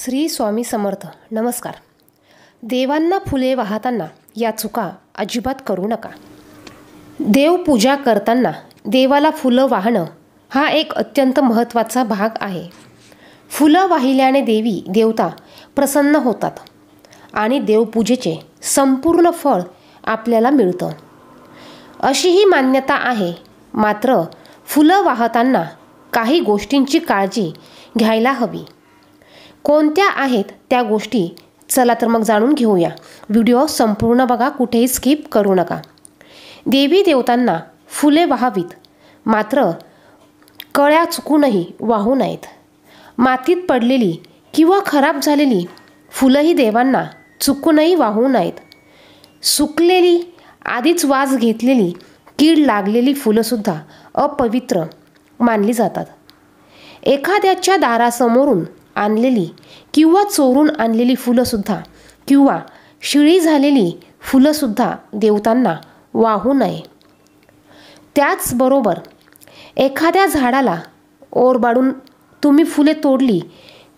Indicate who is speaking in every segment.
Speaker 1: श्री स्वामी समर्थ नमस्कार देवांना फुले वाहताना या चुका अजिबात करू नका देवपूजा करताना देवाला फुलं वाहणं हा एक अत्यंत महत्त्वाचा भाग आहे फुलं वाहिल्याने देवी देवता प्रसन्न होतात आणि देवपूजेचे संपूर्ण फळ आपल्याला मिळतं अशी ही मान्यता आहे मात्र फुलं वाहताना काही गोष्टींची काळजी घ्यायला हवी कोणत्या आहेत त्या गोष्टी चला तर मग जाणून घेऊया व्हिडिओ संपूर्ण बघा कुठेही स्किप करू नका देवी देवतांना फुले वाहावीत मात्र कळ्या चुकूनही वाहू नयेत मातीत पडलेली किंवा खराब झालेली फुलंही देवांना चुकूनही वाहू नयेत सुकलेली आधीच वास घेतलेली कीड लागलेली फुलंसुद्धा अपवित्र मानली जातात एखाद्याच्या दारासमोरून आणलेली किंवा चोरून आणलेली फुलंसुद्धा किंवा शिळी झालेली फुलंसुद्धा देवतांना वाहू नये त्याचबरोबर एखाद्या झाडाला ओरबाडून तुम्ही फुले तोडली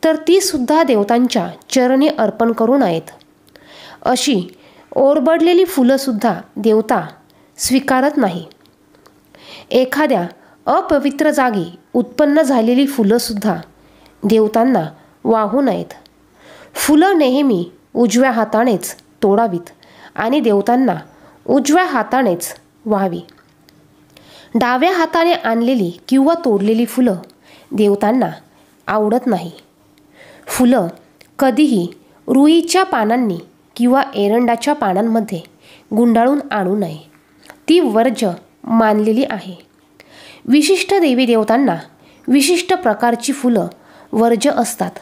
Speaker 1: तर तीसुद्धा देवतांच्या चरणी अर्पण करू नयेत अशी ओरबडलेली फुलंसुद्धा देवता स्वीकारत नाही एखाद्या अपवित्र जागी उत्पन्न झालेली फुलंसुद्धा देवतांना वाहू नयेत फुलं नेहमी उजव्या हातानेच तोडावीत आणि देवतांना उजव्या हातानेच व्हावी डाव्या हाताने आणलेली किंवा तोडलेली फुलं देवतांना आवडत नाही फुलं कधीही रुईच्या पानांनी किंवा एरंडाच्या पानांमध्ये गुंडाळून आणू नये ती वर्ज्य मानलेली आहे विशिष्ट देवी देवतांना विशिष्ट प्रकारची फुलं वर्ज्य असतात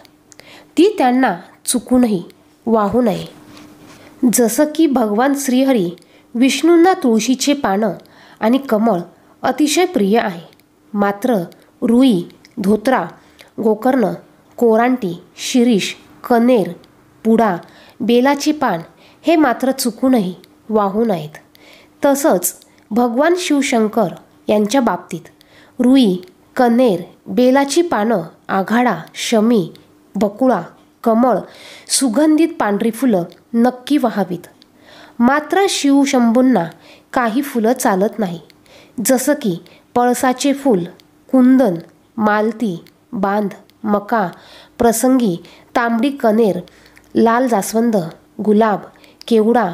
Speaker 1: ती त्यांना चुकूनही वाहू नये जसं की भगवान श्रीहरी विष्णूंना तुळशीचे पानं आणि कमळ अतिशय प्रिय आहे मात्र रुई धोत्रा गोकर्ण कोरांटी शिरीष कनेर पुडा बेलाची पान हे मात्र चुकूनही वाहू नयेत तसंच भगवान शिवशंकर यांच्या बाबतीत रुई कनेर बेलाची पानं आघाडा शमी बकुळा कमळ सुगंधित पांढरी फुलं नक्की व्हावीत मात्र शिवशंभूंना काही फुलं चालत नाही जसं की पळसाचे फूल कुंदन मालती बांध मका प्रसंगी तांबडी कनेर लाल जास्वंद गुलाब केवडा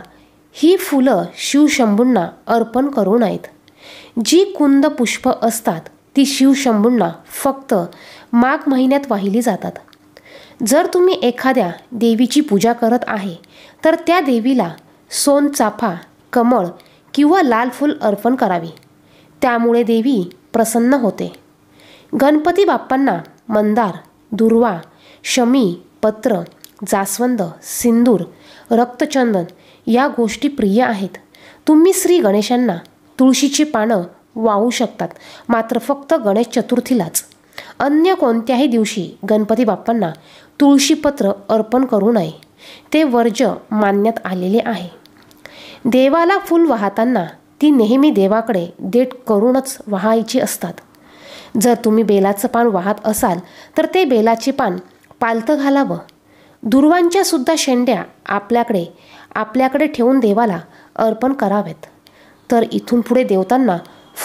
Speaker 1: ही फुलं शिवशंभूंना अर्पण करू नयेत जी कुंद पुष्प असतात ती शिवशंभूंना फक्त माघ महिन्यात वाहिली जातात जर तुम्ही एखाद्या देवीची पूजा करत आहे तर त्या देवीला सोनचाफा कमळ किंवा लाल फूल अर्पण करावी त्यामुळे देवी प्रसन्न होते गणपती बाप्पांना मंदार दुर्वा शमी पत्र जास्वंद सिंदूर रक्तचंदन या गोष्टी प्रिय आहेत तुम्ही श्री गणेशांना तुळशीची पानं वाहू शकतात मात्र फक्त गणेश चतुर्थीलाच अन्य कोणत्याही दिवशी गणपती बाप्पांना तुळशीपत्र अर्पण करू नये ते वर्ज्य मानण्यात आलेले आहे देवाला फुल वाहताना ती नेहमी देवाकडे देट करूनच वाहायची असतात जर तुम्ही बेलाचं पान वाहत असाल तर ते बेलाचे पान पालतं घालावं दुर्वांच्या सुद्धा शेंड्या आपल्याकडे आपल्याकडे ठेवून देवाला अर्पण करावेत तर इथून पुढे देवतांना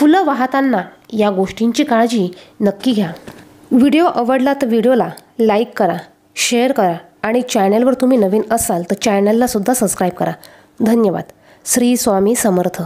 Speaker 1: फुलं वाहताना या गोष्टींची काळजी नक्की घ्या व्हिडिओ आवडला तर व्हिडिओला लाईक करा शेअर करा आणि चॅनलवर तुम्ही नवीन असाल तर चॅनललासुद्धा सबस्क्राईब करा धन्यवाद श्री स्वामी समर्थ